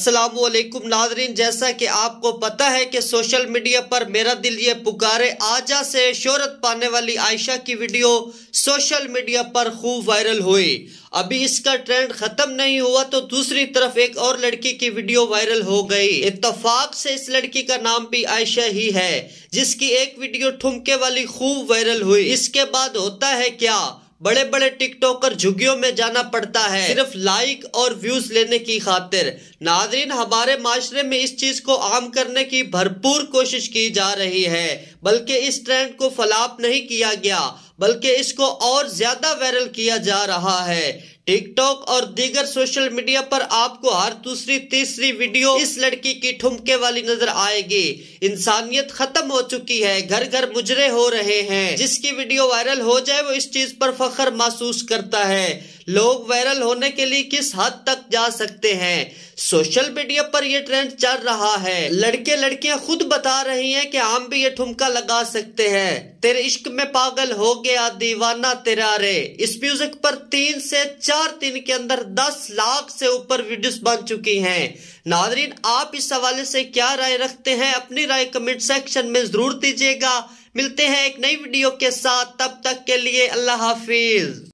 असलकुम नाजरीन जैसा कि आपको पता है कि सोशल मीडिया पर मेरा दिल ये पुकारे आजा से शोहरत पाने वाली आयशा की वीडियो सोशल मीडिया पर खूब वायरल हुई अभी इसका ट्रेंड खत्म नहीं हुआ तो दूसरी तरफ एक और लड़की की वीडियो वायरल हो गई इतफाक से इस लड़की का नाम भी आयशा ही है जिसकी एक वीडियो ठुमके वाली खूब वायरल हुई इसके बाद होता है क्या बड़े बड़े टिकटॉकर झुगियों में जाना पड़ता है सिर्फ लाइक और व्यूज लेने की खातिर नाजरीन हमारे माशरे में इस चीज को आम करने की भरपूर कोशिश की जा रही है बल्कि इस ट्रेंड को फलाप नहीं किया गया बल्कि इसको और ज्यादा वायरल किया जा रहा है टिकटॉक और दीगर सोशल मीडिया पर आपको हर दूसरी तीसरी वीडियो इस लड़की की ठुमके वाली नजर आएगी इंसानियत खत्म हो चुकी है घर घर मुजरे हो रहे हैं जिसकी वीडियो वायरल हो जाए वो इस चीज पर फख्र महसूस करता है लोग वायरल होने के लिए किस हद तक जा सकते हैं सोशल मीडिया पर यह ट्रेंड चल रहा है लड़के लड़कियां खुद बता रही हैं कि हम भी ये ठुमका लगा सकते हैं तेरे इश्क में पागल हो गया दीवाना तेरा रे इस म्यूजिक पर तीन से चार दिन के अंदर दस लाख से ऊपर वीडियोस बन चुकी हैं नादरीन आप इस हवाले से क्या राय रखते हैं अपनी राय कमेंट सेक्शन में जरूर दीजिएगा मिलते हैं एक नई वीडियो के साथ तब तक के लिए अल्लाह हाफिज